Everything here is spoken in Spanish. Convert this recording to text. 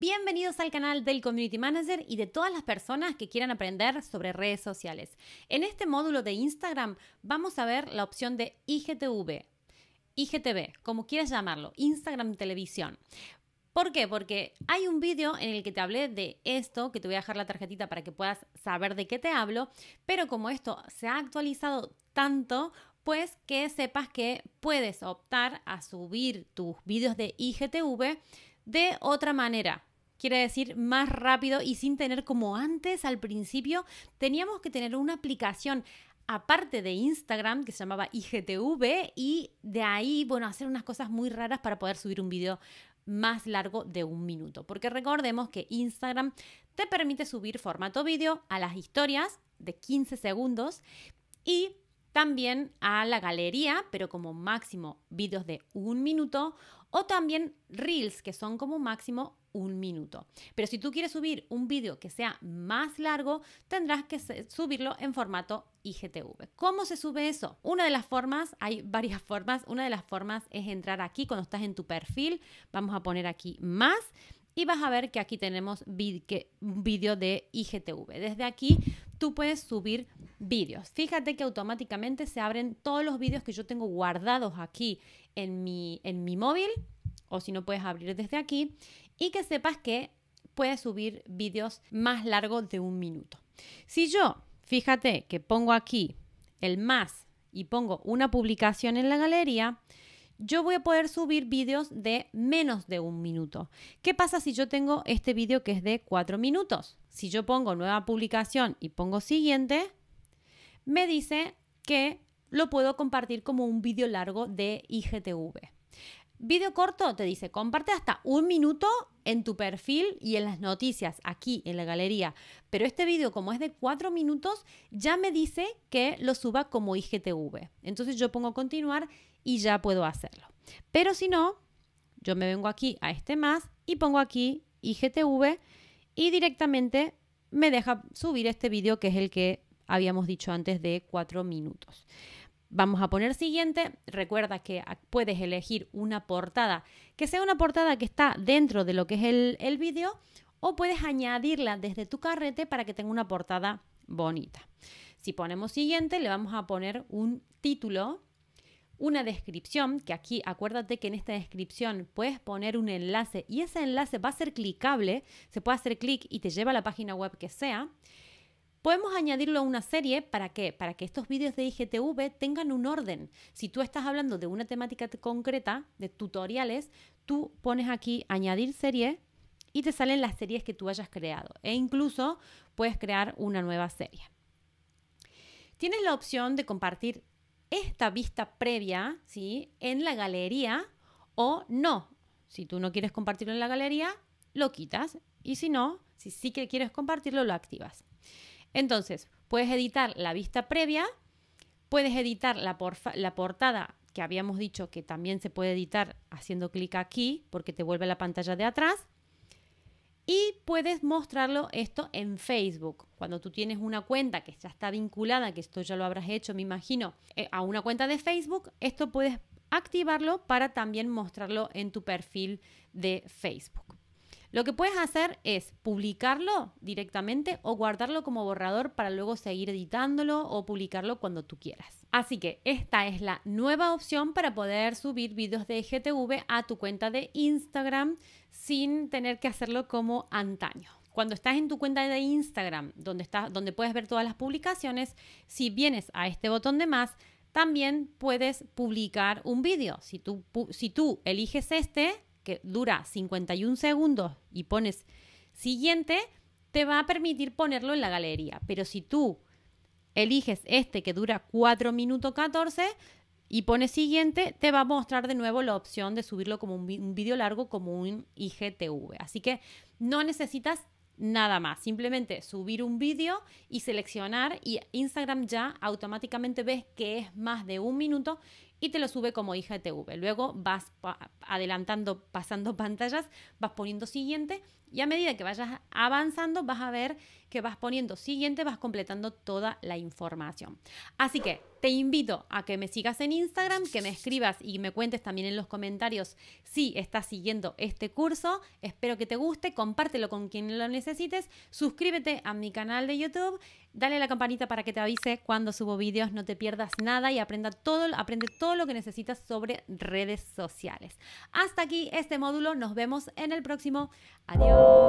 Bienvenidos al canal del Community Manager y de todas las personas que quieran aprender sobre redes sociales. En este módulo de Instagram vamos a ver la opción de IGTV, IGTV, como quieras llamarlo, Instagram Televisión. ¿Por qué? Porque hay un vídeo en el que te hablé de esto, que te voy a dejar la tarjetita para que puedas saber de qué te hablo, pero como esto se ha actualizado tanto, pues que sepas que puedes optar a subir tus vídeos de IGTV de otra manera, quiere decir más rápido y sin tener como antes al principio teníamos que tener una aplicación aparte de Instagram que se llamaba IGTV y de ahí, bueno, hacer unas cosas muy raras para poder subir un video más largo de un minuto. Porque recordemos que Instagram te permite subir formato vídeo a las historias de 15 segundos y también a la galería, pero como máximo vídeos de un minuto, o también reels, que son como máximo un minuto. Pero si tú quieres subir un vídeo que sea más largo, tendrás que subirlo en formato IGTV. ¿Cómo se sube eso? Una de las formas, hay varias formas, una de las formas es entrar aquí cuando estás en tu perfil, vamos a poner aquí más y vas a ver que aquí tenemos un vídeo de IGTV. Desde aquí tú puedes subir vídeos. Fíjate que automáticamente se abren todos los vídeos que yo tengo guardados aquí en mi, en mi móvil o si no puedes abrir desde aquí y que sepas que puedes subir vídeos más largos de un minuto. Si yo, fíjate que pongo aquí el más y pongo una publicación en la galería, yo voy a poder subir vídeos de menos de un minuto. ¿Qué pasa si yo tengo este vídeo que es de cuatro minutos? Si yo pongo nueva publicación y pongo siguiente, me dice que lo puedo compartir como un vídeo largo de IGTV. Video corto te dice, comparte hasta un minuto en tu perfil y en las noticias, aquí en la galería. Pero este video, como es de cuatro minutos, ya me dice que lo suba como IGTV. Entonces yo pongo continuar y ya puedo hacerlo. Pero si no, yo me vengo aquí a este más y pongo aquí IGTV y directamente me deja subir este video que es el que habíamos dicho antes de cuatro minutos. Vamos a poner siguiente. Recuerda que puedes elegir una portada que sea una portada que está dentro de lo que es el, el vídeo o puedes añadirla desde tu carrete para que tenga una portada bonita. Si ponemos siguiente, le vamos a poner un título, una descripción, que aquí acuérdate que en esta descripción puedes poner un enlace y ese enlace va a ser clicable, se puede hacer clic y te lleva a la página web que sea. Podemos añadirlo a una serie para qué? Para que estos vídeos de IGTV tengan un orden. Si tú estás hablando de una temática concreta, de tutoriales, tú pones aquí añadir serie y te salen las series que tú hayas creado. E incluso puedes crear una nueva serie. Tienes la opción de compartir esta vista previa ¿sí? en la galería o no. Si tú no quieres compartirlo en la galería, lo quitas. Y si no, si sí que quieres compartirlo, lo activas. Entonces, puedes editar la vista previa, puedes editar la, portada que habíamos dicho que también se puede editar haciendo clic aquí porque te vuelve a la pantalla de atrás. Y puedes mostrarlo esto en Facebook. Cuando tú tienes una cuenta que ya está vinculada, que esto ya lo habrás hecho, me imagino, eh, a una cuenta de Facebook, esto puedes activarlo para también mostrarlo en tu perfil de Facebook. Lo que puedes hacer es publicarlo directamente o guardarlo como borrador para luego seguir editándolo o publicarlo cuando tú quieras. Así que esta es la nueva opción para poder subir vídeos de GTV a tu cuenta de Instagram sin tener que hacerlo como antaño. Cuando estás en tu cuenta de Instagram, donde, donde puedes ver todas las publicaciones, si vienes a este botón de más, también puedes publicar un vídeo. Si tú, si tú eliges este, que dura 51 segundos y pones siguiente, te va a permitir ponerlo en la galería. Pero si tú eliges este que dura 4 minutos 14 y pones siguiente, te va a mostrar de nuevo la opción de subirlo como un, video vídeo largo, como un IGTV. Así que no necesitas nada más. Simplemente subir un vídeo y seleccionar y Instagram ya automáticamente ves que es más de un minuto y te lo sube como hija de TV. Luego vas adelantando, pasando pantallas, vas poniendo siguiente y a medida que vayas avanzando vas a ver que vas poniendo siguiente, vas completando toda la información. Así que te invito a que me sigas en Instagram, que me escribas y me cuentes también en los comentarios si estás siguiendo este curso. Espero que te guste, compártelo con quien lo necesites, suscríbete a mi canal de YouTube, dale a la campanita para que te avise cuando subo vídeos, no te pierdas nada y aprenda todo, aprende todo todo lo que necesitas sobre redes sociales. Hasta aquí este módulo, nos vemos en el próximo. Adiós.